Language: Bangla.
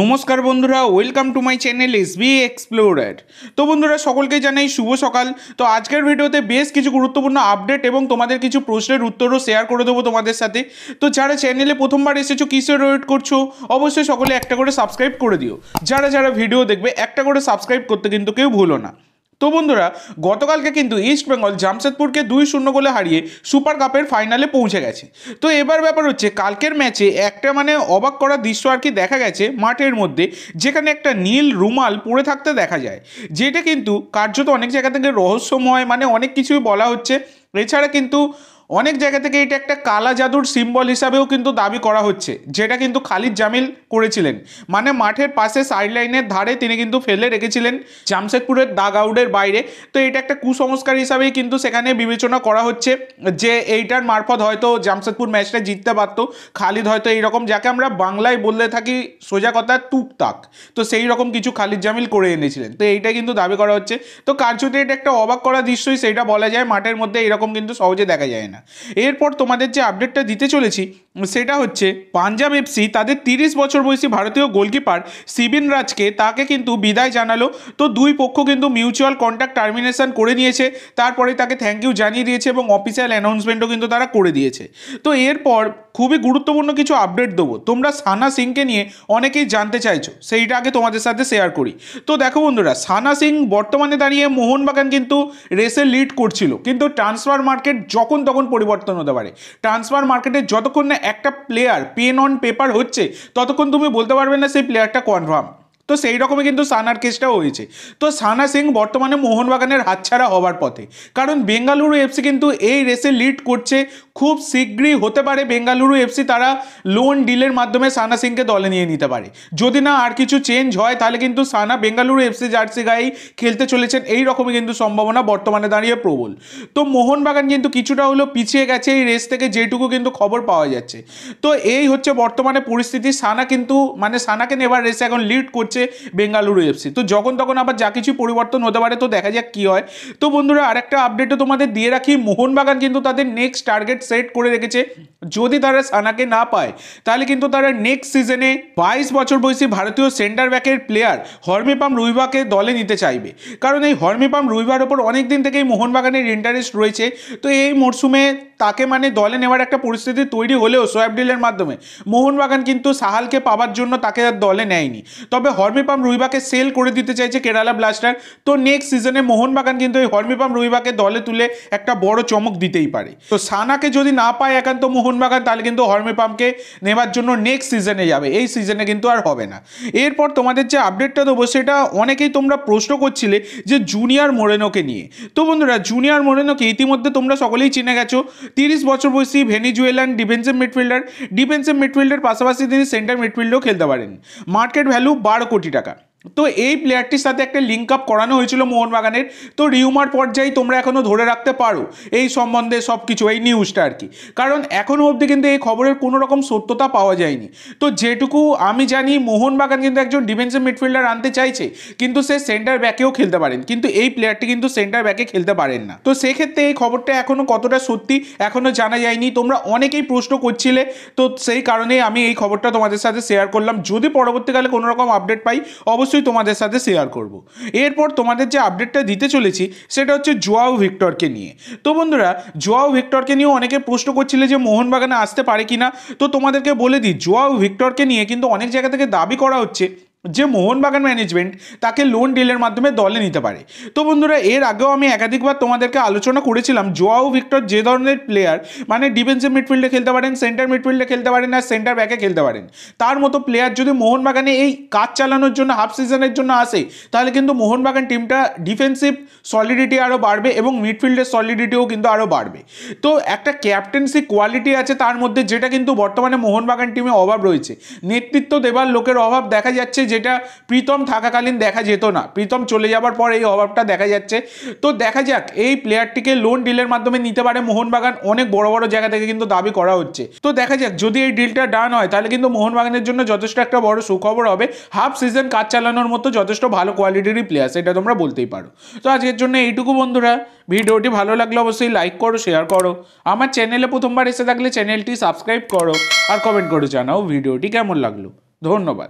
নমস্কার বন্ধুরা welcome to my channel S B explorer তো বন্ধুরা সকলকে জানাই শুভ সকাল তো আজকের ভিডিওতে বেশ কিছু গুরুত্বপূর্ণ আপডেট এবং তোমাদের কিছু প্রশ্নের উত্তরও শেয়ার করে দেবো তোমাদের সাথে তো যারা চ্যানেলে প্রথমবার এসেছো কিসের ওয়েট করছো অবশ্যই সকলে একটা করে সাবস্ক্রাইব করে দিও যারা যারা ভিডিও দেখবে একটা করে সাবস্ক্রাইব করতে কিন্তু কেউ ভুলো না তো বন্ধুরা গতকালকে কিন্তু ইস্টবেঙ্গল জামশেদপুরকে দুই শূন্য গোলে হারিয়ে সুপার কাপের ফাইনালে পৌঁছে গেছে তো এবার ব্যাপার হচ্ছে কালকের ম্যাচে একটা মানে অবাক করা দৃশ্য আর কি দেখা গেছে মাঠের মধ্যে যেখানে একটা নীল রুমাল পড়ে থাকতে দেখা যায় যেটা কিন্তু কার্যত অনেক জায়গা থেকে রহস্যময় মানে অনেক কিছুই বলা হচ্ছে এছাড়া কিন্তু অনেক জায়গা থেকে এটা একটা কালা জাদুর সিম্বল হিসাবেও কিন্তু দাবি করা হচ্ছে যেটা কিন্তু খালিদ জামিল করেছিলেন মানে মাঠের পাশে সাইডলাইনের ধারে তিনি কিন্তু ফেলে রেখেছিলেন জামশেদপুরের দাগ আউটের বাইরে তো এটা একটা কুসংস্কার হিসাবেই কিন্তু সেখানে বিবেচনা করা হচ্ছে যে এইটার মারফত হয়তো জামশেদপুর ম্যাচটা জিততে পারত খালিদ হয়তো এইরকম যাকে আমরা বাংলায় বললে থাকি সোজা কথা টুকটাক তো সেই রকম কিছু খালিদ জামিল করে এনেছিলেন তো এইটা কিন্তু দাবি করা হচ্ছে তো কার্যত এটা একটা অবাক করা দৃশ্যই সেটা বলা যায় মাঠের মধ্যে এরকম কিন্তু সহজে দেখা যায় না না এরপর তোমাদের যে আপডেটটা দিতে চলেছি সেটা হচ্ছে পাঞ্জাব এফসি তাদের তিরিশ বছর বয়সী ভারতীয় গোলকিপার সিবিন রাজকে তাকে কিন্তু বিদায় জানালো তো দুই পক্ষ কিন্তু মিউচুয়াল কন্ট্যাক্ট টার্মিনেশন করে নিয়েছে তারপরে তাকে থ্যাংক ইউ জানিয়ে দিয়েছে এবং অফিসিয়াল অ্যানাউন্সমেন্টও কিন্তু তারা করে দিয়েছে তো এরপর খুবই গুরুত্বপূর্ণ কিছু আপডেট দেবো তোমরা সানা সিংকে নিয়ে অনেকেই জানতে চাইছো সেইটা আগে তোমাদের সাথে শেয়ার করি তো দেখো বন্ধুরা সানা সিং বর্তমানে দাঁড়িয়ে মোহনবাগান কিন্তু রেসে লিড করছিল কিন্তু ট্রান্সফার মার্কেট যখন তখন পরিবর্তন হতে পারে ট্রান্সফার মার্কেটে যতক্ষণ না একটা প্লেয়ার পেন অন পেপার হচ্ছে ততক্ষণ তুমি বলতে পারবে না সেই প্লেয়ারটা কনফার্ম তো সেই রকমই কিন্তু সানার কেসটাও হয়েছে তো সানা সিং বর্তমানে মোহনবাগানের হাতছাড়া হওয়ার পথে কারণ বেঙ্গালুরু এফসি কিন্তু এই রেসে লিড করছে খুব শীঘ্রই হতে পারে বেঙ্গালুরু এফসি তারা লোন ডিলের মাধ্যমে সানা সিংকে দলে নিয়ে নিতে পারে যদি না আর কিছু চেঞ্জ হয় তাহলে কিন্তু সানা বেঙ্গালুরু এফসি জার্সি গায়েই খেলতে চলেছেন এই রকমই কিন্তু সম্ভাবনা বর্তমানে দাঁড়িয়ে প্রবল তো মোহনবাগান কিন্তু কিছুটা হলেও পিছিয়ে গেছে এই রেস থেকে যেটুকু কিন্তু খবর পাওয়া যাচ্ছে তো এই হচ্ছে বর্তমানে পরিস্থিতি সানা কিন্তু মানে সানাকে নেবার রেসে এখন লিড করছে বেঙ্গালুরু এফসি তো যখন তখন আবার যা কিছু পরিবর্তন হতে পারে তো দেখা যাক কী হয় তো বন্ধুরা আরেকটা আপডেটও তোমাদের দিয়ে রাখি মোহনবাগান কিন্তু তাদের নেক্সট টার্গেট সেট করে রেখেছে যদি তারা সানাকে না পায় তাহলে কিন্তু তারা নেক্সট সিজনে বাইশ বছর বয়সী ভারতীয় সেন্টার ব্যাকের প্লেয়ার হর্মিপাম রুইবাকে দলে নিতে চাইবে কারণ এই হর্মিপাম রুইবার ওপর অনেক দিন থেকেই মোহনবাগানের ইন্টারেস্ট রয়েছে তো এই মরশুমে তাকে মানে দলে নেওয়ার একটা পরিস্থিতি তৈরি হলেও সোয়াব ডিলের মাধ্যমে মোহনবাগান কিন্তু সাহালকে পাওয়ার জন্য তাকে আর দলে নেয়নি তবে হর্মিপাম রুইবাকে সেল করে দিতে চাইছে কেরালা ব্লাস্টার তো নেক্সট সিজনে মোহনবাগান কিন্তু এই হর্মিপাম রুইবাকে দলে তুলে একটা বড় চমক দিতেই পারে তো সানাকে যদি না পায় একান্ত মোহনবাগান তাহলে কিন্তু পাম্পকে নেবার জন্য নেক্সট সিজনে যাবে এই সিজনে কিন্তু আর হবে না এরপর তোমাদের যে আপডেটটা দেবো সেটা অনেকেই তোমরা প্রশ্ন করছিলে যে জুনিয়র মোরেনোকে নিয়ে তো বন্ধুরা জুনিয়র মোরেনোকে ইতিমধ্যে তোমরা সকলেই চিনে গেছো তিরিশ বছর বয়সী ভেনিজুয়েলান ডিফেন্সিভ মিডফিল্ডার ডিফেন্সিভ মিডফিল্ডের পাশাপাশি তিনি সেন্টার মিডফিল্ডও খেলতে পারেন মার্কেট ভ্যালু বারো কোটি টাকা তো এই প্লেয়ারটির সাথে একটা লিঙ্ক আপ করানো হয়েছিল মোহনবাগানের তো রিউমার পর্যায়ে তোমরা এখনও ধরে রাখতে পারো এই সম্বন্ধে সব কিছু এই নিউজটা আর কি কারণ এখনও অবধি কিন্তু এই খবরের কোনো রকম সত্যতা পাওয়া যায়নি তো যেটুকু আমি জানি মোহনবাগান কিন্তু একজন ডিফেন্সিভ মিডফিল্ডার আনতে চাইছে কিন্তু সে সেন্টার ব্যাকেও খেলতে পারেন কিন্তু এই প্লেয়ারটি কিন্তু সেন্টার ব্যাকে খেলতে পারেন না তো সেক্ষেত্রে এই খবরটা এখনও কতটা সত্যি এখনও জানা যায়নি তোমরা অনেকেই প্রশ্ন করছিলে তো সেই কারণেই আমি এই খবরটা তোমাদের সাথে শেয়ার করলাম যদি পরবর্তীকালে কোনো রকম আপডেট পাই অবশ্যই অবশ্যই তোমাদের সাথে শেয়ার করব এরপর তোমাদের যে আপডেটটা দিতে চলেছি সেটা হচ্ছে জোয়াও ভিক্টরকে নিয়ে তো বন্ধুরা জোয়াও ভিক্টরকে নিয়ে অনেকে প্রশ্ন করছিল যে মোহনবাগানে আসতে পারে কি না তো তোমাদেরকে বলে দিই জোয়াও ভিক্টরকে নিয়ে কিন্তু অনেক জায়গা থেকে দাবি করা হচ্ছে যে মোহনবাগান ম্যানেজমেন্ট তাকে লোন ডিলের মাধ্যমে দলে নিতে পারে তো বন্ধুরা এর আগেও আমি একাধিকবার তোমাদেরকে আলোচনা করেছিলাম জোয়াও ভিক্টর যে ধরনের প্লেয়ার মানে ডিফেন্সিভ মিডফিল্ডে খেলতে পারেন সেন্টার মিডফিল্ডে খেলতে পারেন আর সেন্টার ব্যাকে খেলতে পারেন তার মতো প্লেয়ার যদি মোহনবাগানে এই কাজ চালানোর জন্য হাফ সিজনের জন্য আসে তাহলে কিন্তু মোহনবাগান টিমটা ডিফেন্সিভ সলিডিটি আরও বাড়বে এবং মিডফিল্ডের সলিডিটিও কিন্তু আরও বাড়বে তো একটা ক্যাপ্টেন্সি কোয়ালিটি আছে তার মধ্যে যেটা কিন্তু বর্তমানে মোহনবাগান টিমে অভাব রয়েছে নেতৃত্ব দেবার লোকের অভাব দেখা যাচ্ছে যেটা প্রীতম থাকাকালীন দেখা যেত না প্রীতম চলে যাবার পর এই অভাবটা দেখা যাচ্ছে তো দেখা যাক এই প্লেয়ারটিকে লোন ডিলের মাধ্যমে নিতে পারে মোহনবাগান অনেক বড় বড় জায়গা থেকে কিন্তু দাবি করা হচ্ছে তো দেখা যাক যদি এই ডিলটা ডান হয় তাহলে কিন্তু মোহনবাগানের জন্য যথেষ্ট একটা বড় সুখবর হবে হাফ সিজন কাজ চালানোর মতো যথেষ্ট ভালো কোয়ালিটিরই প্লেয়ার সেটা তোমরা বলতেই পারো তো আজকের জন্য এইটুকু বন্ধুরা ভিডিওটি ভালো লাগলে অবশ্যই লাইক করো শেয়ার করো আমার চ্যানেলে প্রথমবার এসে থাকলে চ্যানেলটি সাবস্ক্রাইব করো আর কমেন্ট করে জানাও ভিডিওটি কেমন লাগলো ধন্যবাদ